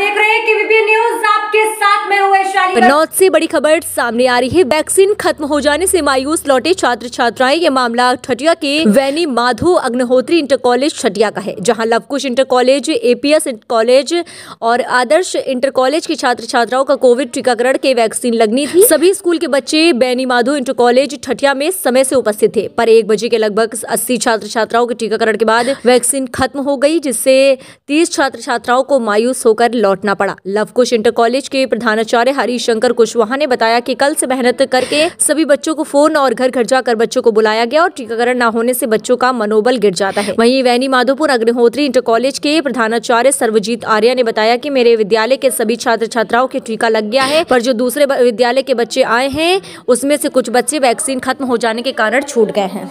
देख रहे हैं कि विभिन्न कन्नौज से बड़ी खबर सामने आ रही है वैक्सीन खत्म हो जाने से मायूस लौटे छात्र छात्राएं ये मामला छटिया के वैनी माधो अग्निहोत्री इंटर कॉलेज छटिया का है जहां Lavkush inter college APS inter college और आदर्श इंटर कॉलेज के छात्र छात्राओं का कोविड टीकाकरण के वैक्सीन लगनी थी सभी स्कूल के बच्चे बैनी माधो इंटर कॉलेज छठिया में समय से उपस्थित थे पर एक बजे के लगभग अस्सी छात्र छात्राओं के टीकाकरण के बाद वैक्सीन खत्म हो गई जिससे तीस छात्र छात्राओं को मायूस होकर लौटना पड़ा लवकुश इंटर कॉलेज के प्रधानाचार्य हरीश रविशंकर कुशवाहा ने बताया कि कल से मेहनत करके सभी बच्चों को फोन और घर घर जाकर बच्चों को बुलाया गया और टीकाकरण न होने से बच्चों का मनोबल गिर जाता है वहीं वैनी माधोपुर अग्निहोत्री इंटर कॉलेज के प्रधानाचार्य सर्वजीत आर्या ने बताया की मेरे विद्यालय के सभी छात्र छात्राओं के टीका लग गया है पर जो दूसरे विद्यालय के बच्चे आए हैं उसमें से कुछ बच्चे वैक्सीन खत्म हो जाने के कारण छूट गए हैं